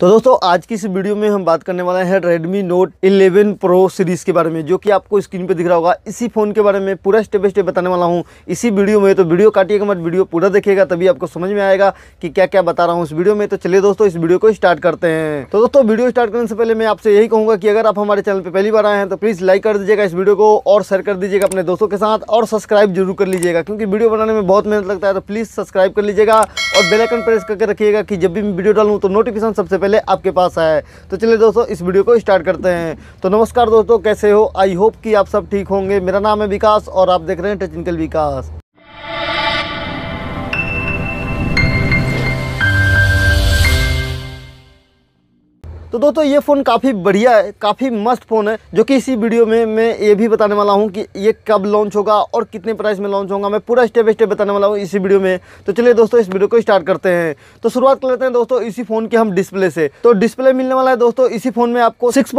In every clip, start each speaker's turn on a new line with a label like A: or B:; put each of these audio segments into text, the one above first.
A: तो दोस्तों आज की इस वीडियो में हम बात करने वाले हैं रेडमी नोट 11 प्रो सीरीज़ के बारे में जो कि आपको स्क्रीन पर दिख रहा होगा इसी फ़ोन के बारे में पूरा स्टेप बाय स्टेप बताने वाला हूँ इसी वीडियो में तो वीडियो काटिएगा मत वीडियो पूरा देखिएगा तभी आपको समझ में आएगा कि क्या क्या बता रहा हूँ इस वीडियो में तो चलिए दोस्तों इस वीडियो को स्टार्ट करते हैं तो दोस्तों वीडियो स्टार्ट करने से पहले मैं आपसे यही कहूँगा कि अगर आप हमारे चैनल पर पहली बार आए हैं तो प्लीज़ लाइक कर दीजिएगा इस वीडियो को और शेयर कर दीजिएगा अपने दोस्तों के साथ और सब्सक्राइब जरूर कर लीजिएगा क्योंकि वीडियो बनाने में बहुत मेहनत लगता है तो प्लीज़ सब्सक्राइब कर लीजिएगा और बेलाइकन प्रेस करके रखिएगा कि जब भी मैं वीडियो डालूँ तो नोटिफिकेशन सबसे पहले आपके पास आया है तो चलिए दोस्तों इस वीडियो को स्टार्ट करते हैं तो नमस्कार दोस्तों कैसे हो आई होप कि आप सब ठीक होंगे मेरा नाम है विकास और आप देख रहे हैं टच विकास तो दोस्तों ये फ़ोन काफ़ी बढ़िया है काफ़ी मस्त फ़ोन है जो कि इसी वीडियो में मैं ये भी बताने वाला हूँ कि ये कब लॉन्च होगा और कितने प्राइस में लॉन्च होगा मैं पूरा स्टेप स्टेप बताने वाला हूँ इसी वीडियो में तो चलिए दोस्तों इस वीडियो को स्टार्ट करते हैं तो शुरुआत कर लेते हैं दोस्तों इसी फ़ोन के हम डिस्प्ले से तो डिस्प्ले मिलने वाला है दोस्तों इसी फ़ोन में आपको सिक्स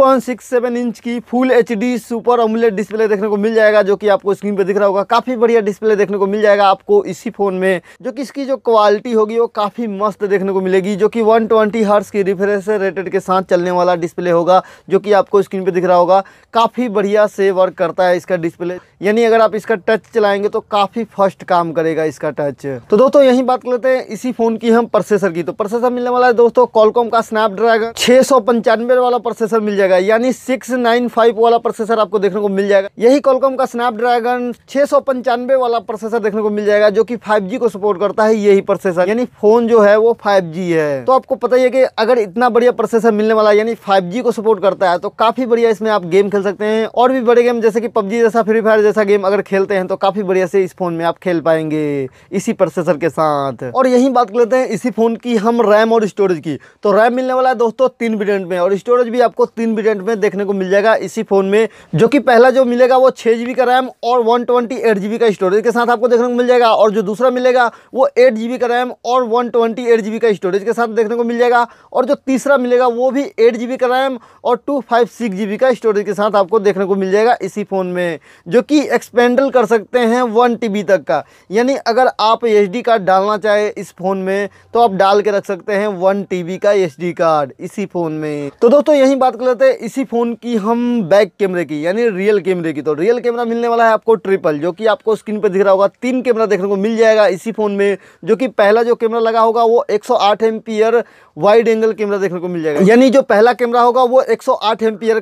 A: इंच की full H super AMOLED display देखने को मिल जाएगा जो कि आपको स्क्रीन पर दिख रहा होगा काफ़ी बढ़िया डिस्प्ले देखने को मिल जाएगा आपको इसी फ़ोन में जो कि इसकी जो क्वालिटी होगी वो काफ़ी मस्त देखने को मिलेगी जो कि वन ट्वेंटी की रिफ्रेश रेटेड के साथ चलने वाला डिस्प्ले होगा जो कि आपको स्क्रीन पर दिख रहा होगा काफ़ी बढ़िया से वर्क करता है इसका डिस्प्ले यानी अगर आप इसका टच चलाएंगे तो काफ़ी फर्स्ट काम करेगा इसका टच तो दोस्तों यही बात कर लेते हैं इसी फ़ोन की हम प्रोसेसर की तो प्रोसेसर मिलने वाला है दोस्तों कॉलकॉम का स्नैपड्रैगन छः सौ पंचानवे वाला प्रोसेसर मिल जाएगा यानी सिक्स नाइन फाइव वाला प्रोसेसर आपको देखने को मिल जाएगा यही कॉलकॉम का स्नैपड्रैगन छः सौ पंचानवे वाला प्रोसेसर देखने को मिल जाएगा जो कि फाइव को सपोर्ट करता है यही प्रोसेसर यानी फ़ोन जो है वो फाइव है तो आपको पता ही की कि अगर इतना बढ़िया प्रोसेसर मिलने वाला है यानी फाइव को सपोर्ट करता है तो काफ़ी बढ़िया इसमें आप गेम खेल सकते हैं और भी बड़े गेम जैसे कि पबजी जैसा फ्री फायर जैसा गेम अगर खेलते हैं तो काफ़ी बढ़िया से इस फ़ोन में आप खेल पाएंगे इसी प्रोसेसर के साथ और यही बात कर लेते हैं इसी फ़ोन की हम रैम और स्टोरेज की तो रैम मिलने वाला है दोस्तों तीन वीडेंट में और स्टोरेज भी आपको तीन वीडेंट में देखने को मिल जाएगा इसी फ़ोन में जो कि पहला जो मिलेगा वो छः का रैम और वन का स्टोरेज के साथ आपको देखने को मिल जाएगा और जो दूसरा मिलेगा वो एट का रैम और वन का स्टोरेज के साथ देखने को मिल जाएगा और जो तीसरा मिलेगा वो भी एट का रैम और टू का स्टोरेज के साथ आपको देखने को मिल जाएगा इसी फ़ोन में जो कि टीबी एक्सपेंडल कर सकते हैं वन टी तक का यानी अगर आप एच कार्ड डालना चाहे इस फ़ोन में तो आप डाल के रख सकते हैं वन टी का एच कार्ड इसी फ़ोन में तो दोस्तों यही बात कर लेते हैं इसी फ़ोन की हम बैक कैमरे की यानी रियल कैमरे की तो रियल कैमरा मिलने वाला है आपको ट्रिपल जो कि आपको स्क्रीन पर दिख रहा होगा तीन कैमरा देखने को मिल जाएगा इसी फ़ोन में जो कि पहला जो कैमरा लगा होगा वो एक सौ वाइड एंगल कैमरा देखने को मिल जाएगा यानी जो पहला कैमरा होगा वो 108 सौ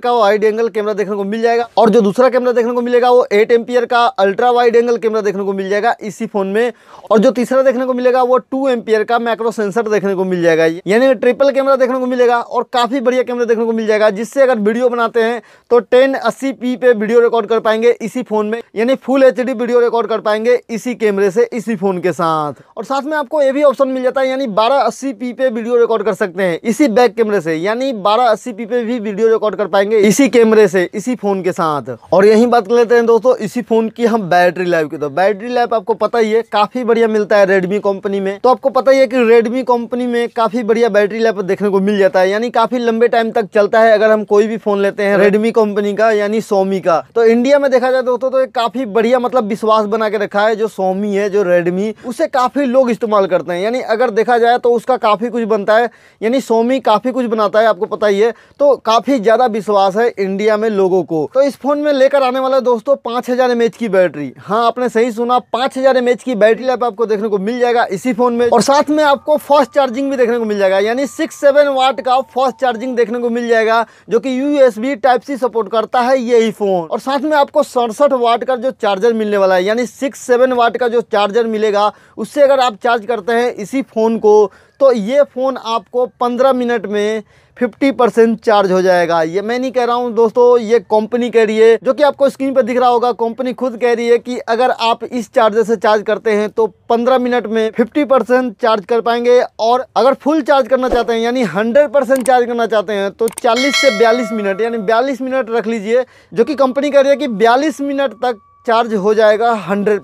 A: का वाइड एंगल कैमरा देखने को मिल जाएगा और जो दूसरा कैमरा देखने को मिलेगा वो एट एम्पियर का अल्ट्रा वाइड एंगल कैमरा देखने को मिल जाएगा इसी फोन में और जो तीसरा देखने को मिलेगा वो टू एम्पियर का मैक्रो सेंसर देखने को मिल जाएगा यानी ट्रिपल कैमरा देखने को मिलेगा और काफ़ी बढ़िया कैमरा देखने को मिल जाएगा जिससे अगर वीडियो बनाते हैं तो टेन अस्सी पी पे वीडियो रिकॉर्ड कर पाएंगे इसी फोन में यानी फुल एच वीडियो रिकॉर्ड कर पाएंगे इसी कैमरे से इसी फोन के साथ और साथ में आपको ये भी ऑप्शन मिल जाता है यानी बारह अस्सी पी पे वीडियो रिकॉर्ड कर सकते हैं इसी बैक कैमरे से यानी बारह अस्सी पी पे भी वीडियो रिकॉर्ड कर पाएंगे इसी कैमरे से इसी फोन के साथ और यही बात कर लेते हैं दोस्तों इसी फ़ोन की हम बैटरी लाइफ की तो बैटरी लाइफ आपको पता ही है काफ़ी बढ़िया मिलता है रेडमी कंपनी में तो आपको पता ही है कि रेडमी कंपनी में काफ़ी बढ़िया बैटरी लाइफ देखने को मिल जाता है यानी काफ़ी लंबे टाइम तक चलता है अगर हम कोई भी फ़ोन लेते हैं रेडमी कंपनी का यानी सोमी का तो इंडिया में देखा जाए दोस्तों तो काफ़ी बढ़िया मतलब विश्वास बना के रखा है जो सोमी है जो रेडमी उसे काफ़ी लोग इस्तेमाल करते हैं यानी अगर देखा जाए तो उसका काफ़ी कुछ बनता है यानी सोमी काफ़ी कुछ बनाता है आपको पता ही है तो काफ़ी ज़्यादा विश्वास है इंडिया में लोगों को तो इस फ़ोन में लेकर आने वाला दोस्तों पांच पाँच हज़ार एम की बैटरी हाँ आपने सही सुना पाँच हज़ार एम की बैटरी लाइफ आपको देखने को मिल जाएगा इसी फोन में और साथ में आपको फास्ट चार्जिंग भी देखने को मिल जाएगा यानी सिक्स सेवन वाट का फास्ट चार्जिंग देखने को मिल जाएगा जो कि यू टाइप सी सपोर्ट करता है यही फोन और साथ में आपको सड़सठ वाट का जो चार्जर मिलने वाला है यानी सिक्स सेवन वाट का जो चार्जर मिलेगा उससे अगर आप चार्ज करते हैं इसी फोन को तो ये फ़ोन आपको 15 मिनट में 50 परसेंट चार्ज हो जाएगा ये मैं नहीं कह रहा हूँ दोस्तों ये कंपनी कह रही है जो कि आपको स्क्रीन पर दिख रहा होगा कंपनी खुद कह रही है कि अगर आप इस चार्जर से चार्ज करते हैं तो 15 मिनट में 50 परसेंट चार्ज कर पाएंगे और अगर फुल चार्ज करना चाहते हैं यानी 100 परसेंट चार्ज करना चाहते हैं तो चालीस से बयालीस मिनट यानी बयालीस मिनट रख लीजिए जो कि कंपनी कह रही है कि बयालीस मिनट तक चार्ज हो जाएगा हंड्रेड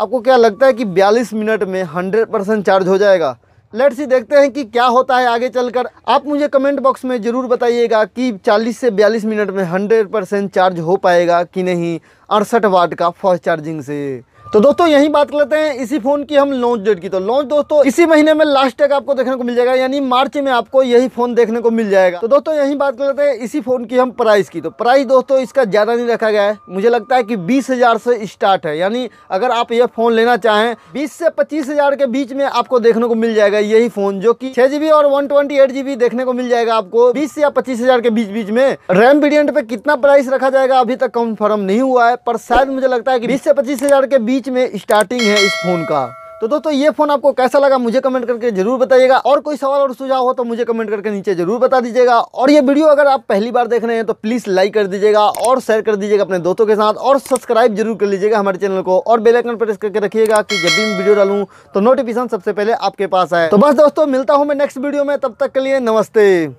A: आपको क्या लगता है कि बयालीस मिनट में हंड्रेड चार्ज हो जाएगा लेट सी देखते हैं कि क्या होता है आगे चलकर आप मुझे कमेंट बॉक्स में ज़रूर बताइएगा कि 40 से 42 मिनट में 100 परसेंट चार्ज हो पाएगा कि नहीं अड़सठ वाट का फास्ट चार्जिंग से तो दोस्तों यही बात कर लेते हैं इसी फ़ोन की हम लॉन्च डेट की तो लॉन्च दोस्तों इसी महीने में लास्ट टेक आपको देखने को मिल जाएगा यानी मार्च में आपको यही फ़ोन देखने को मिल जाएगा तो दोस्तों यही बात कर लेते हैं इसी फ़ोन की हम प्राइस की तो प्राइस दोस्तों इसका ज़्यादा नहीं रखा गया है मुझे लगता है कि बीस हज़ार से स्टार्ट है यानी अगर आप यह फ़ोन लेना चाहें बीस से पच्चीस हज़ार के बीच में आपको देखने को मिल जाएगा यही फ़ोन जो छह जीबी और वन देखने को मिल जाएगा आपको बीस या पच्चीस के बीच बीच में रैम वेरियंट पे कितना प्राइस रखा जाएगा अभी तक कंफर्म नहीं हुआ है पर शायद मुझे लगता है कि बीस से पच्चीस के बीच बीच में स्टार्टिंग है इस फ़ोन का तो दोस्तों ये फ़ोन आपको कैसा लगा मुझे कमेंट करके जरूर बताइएगा और कोई सवाल और सुझाव हो तो मुझे कमेंट करके नीचे जरूर बता दीजिएगा और ये वीडियो अगर आप पहली बार देख रहे हैं तो प्लीज़ लाइक कर दीजिएगा और शेयर कर दीजिएगा अपने दोस्तों के साथ और सब्सक्राइब जरूर कर लीजिएगा हमारे चैनल को और बेलाइकन प्रेस करके रखिएगा कि जब भी मैं वीडियो डालू तो नोटिफिकेशन सबसे पहले आपके पास आए तो बस दोस्तों मिलता हूँ मैं नेक्स्ट वीडियो में तब तक के लिए नमस्ते